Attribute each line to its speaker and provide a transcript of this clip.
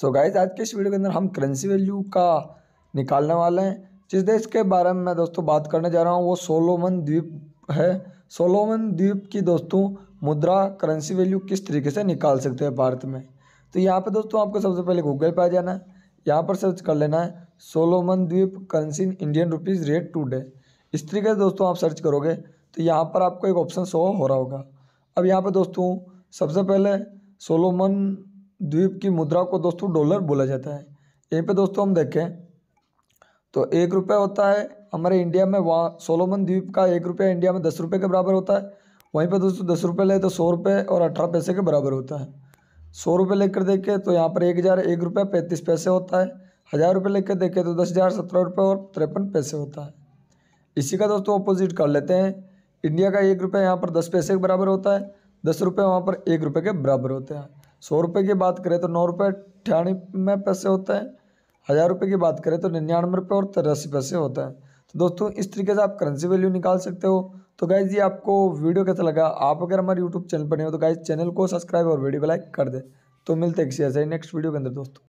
Speaker 1: सो so guys आज के इस वीडियो के अंदर हम करेंसी वैल्यू का निकालने वाले हैं जिस देश के बारे में मैं दोस्तों बात करने जा रहा हूँ वो सोलोमन द्वीप है सोलोमन द्वीप की दोस्तों मुद्रा करेंसी वैल्यू किस तरीके से निकाल सकते हैं भारत में तो यहाँ पर दोस्तों आपको सबसे पहले गूगल पर आ जाना है यहाँ पर सर्च कर लेना है सोलोमन द्वीप currency in Indian rupees rate today इस तरीके से दोस्तों आप सर्च करोगे तो यहाँ पर आपको एक ऑप्शन शो हो रहा होगा अब यहाँ पर दोस्तों सबसे पहले सोलोमन द्वीप की मुद्रा को दोस्तों डॉलर बोला जाता है यहीं पे दोस्तों हम देखें तो एक रुपये होता है हमारे इंडिया में वहाँ सोलोमन द्वीप का एक रुपया इंडिया में दस रुपये के बराबर होता है वहीं पर दोस्तों दस रुपये ले तो सौ रुपये और अठारह पैसे के बराबर होता है सौ रुपये लेकर देखें तो यहाँ पर एक हज़ार एक रुपये पैंतीस पैसे होता है हज़ार रुपये लेकर देखें तो दस हज़ार सत्रह रुपये और तिरपन पैसे होता है इसी का दोस्तों अपोजिट कर लेते हैं इंडिया का एक रुपया यहाँ पर दस पैसे के बराबर होता है दस रुपये वहाँ पर एक रुपये के बराबर होते हैं सौ रुपये की बात करें तो नौ रुपये अठानवे पैसे होते हैं हज़ार रुपये की बात करें तो निन्यानवे रुपये और तिरासी पैसे होते हैं तो दोस्तों इस तरीके से आप करेंसी वैल्यू निकाल सकते हो तो गाइज़ जी आपको वीडियो कैसा लगा आप अगर हमारे यूट्यूब चैनल पर नहीं हो तो गाइज़ चैनल को सब्सक्राइब और वीडियो को लाइक कर दे तो मिलते हैं किसी ऐसे ही नेक्स्ट वीडियो के अंदर दोस्तों